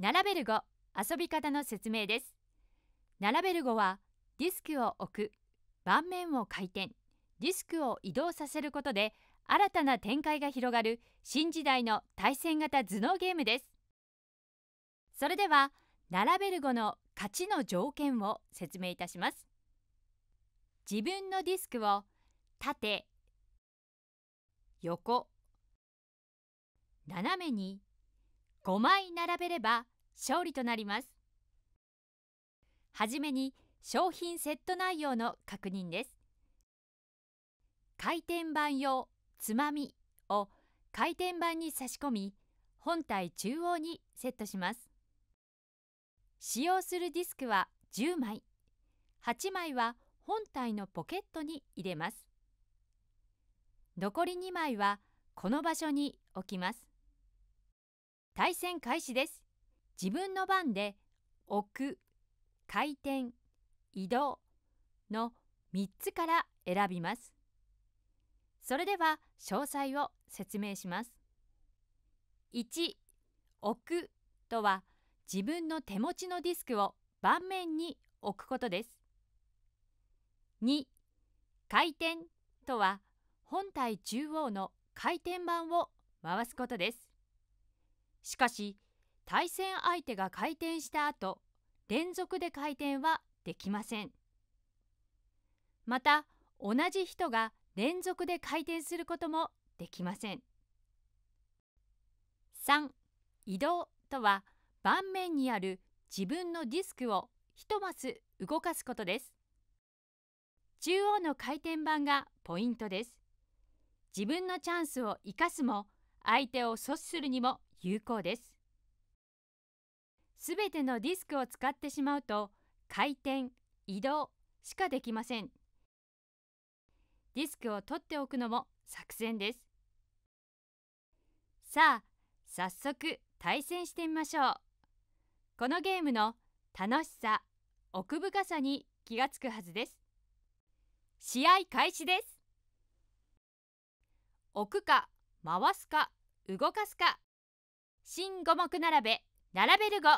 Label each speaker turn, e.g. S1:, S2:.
S1: 並べる語遊び方の説明です並べる語はディスクを置く盤面を回転ディスクを移動させることで新たな展開が広がる新時代の対戦型頭脳ゲームですそれでは並べる語の勝ちの条件を説明いたします自分のディスクを縦横斜めに5枚並べれば勝利となります。はじめに商品セット内容の確認です。回転盤用つまみを回転板に差し込み、本体中央にセットします。使用するディスクは10枚、8枚は本体のポケットに入れます。残り2枚はこの場所に置きます。対戦開始です。自分の番で置く、回転、移動の3つから選びます。それでは詳細を説明します。1置くとは自分の手持ちのディスクを盤面に置くことです。2回転とは本体中央の回転板を回すことです。しかし対戦相手が回転した後連続で回転はできませんまた同じ人が連続で回転することもできません3移動とは盤面にある自分のディスクを1マス動かすことです中央の回転板がポイントです自分のチャンスを生かすも相手を阻止するにも有効です。すべてのディスクを使ってしまうと回転、移動しかできません。ディスクを取っておくのも作戦です。さあ、早速対戦してみましょう。このゲームの楽しさ、奥深さに気がつくはずです。試合開始です。置くか、回すか、動かすか。新五目並べ並べる語